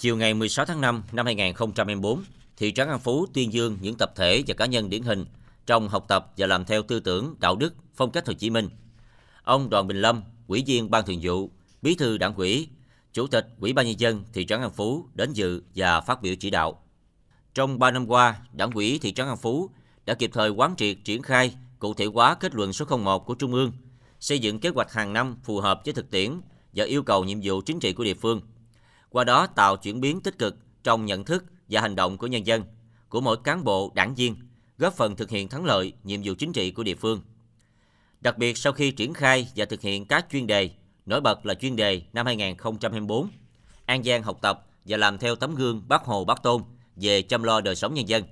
Chiều ngày 16 tháng 5 năm 2024, thị trấn An Phú tuyên dương những tập thể và cá nhân điển hình trong học tập và làm theo tư tưởng, đạo đức, phong cách Hồ Chí Minh. Ông Đoàn Bình Lâm, Ủy viên Ban Thường vụ, Bí thư Đảng ủy, Chủ tịch Ủy ban nhân dân thị trấn An Phú đến dự và phát biểu chỉ đạo. Trong 3 năm qua, Đảng ủy thị trấn An Phú đã kịp thời quán triệt triển khai cụ thể hóa kết luận số 01 của Trung ương, xây dựng kế hoạch hàng năm phù hợp với thực tiễn và yêu cầu nhiệm vụ chính trị của địa phương – qua đó tạo chuyển biến tích cực trong nhận thức và hành động của nhân dân, của mỗi cán bộ, đảng viên, góp phần thực hiện thắng lợi nhiệm vụ chính trị của địa phương. Đặc biệt sau khi triển khai và thực hiện các chuyên đề, nổi bật là chuyên đề năm 2024, An Giang học tập và làm theo tấm gương Bác Hồ Bác Tôn về chăm lo đời sống nhân dân.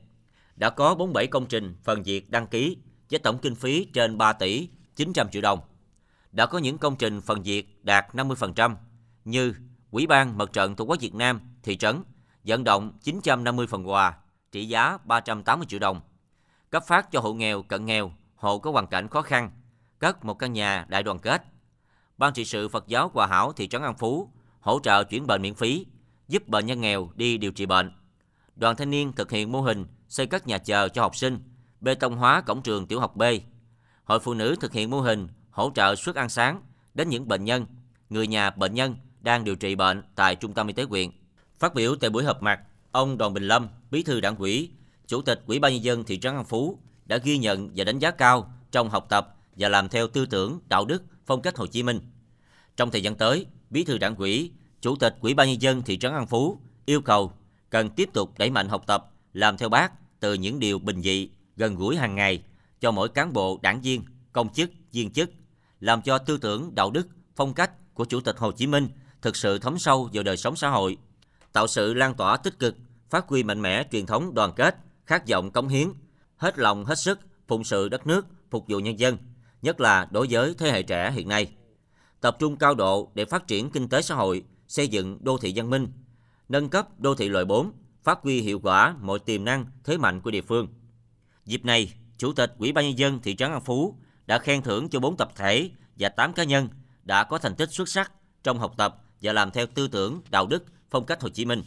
Đã có 47 công trình phần việc đăng ký với tổng kinh phí trên 3 tỷ 900 triệu đồng. Đã có những công trình phần việc đạt 50% như Quỹ ban Mặt trận Tổ quốc Việt Nam thị trấn vận động 950 phần quà trị giá 380 triệu đồng, cấp phát cho hộ nghèo, cận nghèo, hộ có hoàn cảnh khó khăn, cất một căn nhà đại đoàn kết. Ban trị sự Phật giáo Hòa Hảo thị trấn An Phú hỗ trợ chuyển bệnh miễn phí, giúp bệnh nhân nghèo đi điều trị bệnh. Đoàn thanh niên thực hiện mô hình xây các nhà chờ cho học sinh, bê tông hóa cổng trường tiểu học B. Hội phụ nữ thực hiện mô hình hỗ trợ suất ăn sáng đến những bệnh nhân, người nhà bệnh nhân đang điều trị bệnh tại Trung tâm Y tế huyện. Phát biểu tại buổi họp mặt, ông Đoàn Bình Lâm, Bí thư Đảng ủy, Chủ tịch Ủy ban nhân dân thị trấn An Phú đã ghi nhận và đánh giá cao trong học tập và làm theo tư tưởng, đạo đức, phong cách Hồ Chí Minh. Trong thời gian tới, Bí thư Đảng ủy, Chủ tịch Ủy ban nhân dân thị trấn An Phú yêu cầu cần tiếp tục đẩy mạnh học tập, làm theo bác từ những điều bình dị, gần gũi hàng ngày cho mỗi cán bộ, đảng viên, công chức, viên chức, làm cho tư tưởng, đạo đức, phong cách của Chủ tịch Hồ Chí Minh thực sự thấm sâu vào đời sống xã hội, tạo sự lan tỏa tích cực, phát huy mạnh mẽ truyền thống đoàn kết, khát vọng cống hiến, hết lòng hết sức phụng sự đất nước, phục vụ nhân dân, nhất là đối với thế hệ trẻ hiện nay. Tập trung cao độ để phát triển kinh tế xã hội, xây dựng đô thị văn minh, nâng cấp đô thị loại 4, phát huy hiệu quả mọi tiềm năng, thế mạnh của địa phương. Dịp này, Chủ tịch Ủy ban nhân dân thị trấn An Phú đã khen thưởng cho 4 tập thể và 8 cá nhân đã có thành tích xuất sắc trong học tập, và làm theo tư tưởng, đạo đức, phong cách Hồ Chí Minh.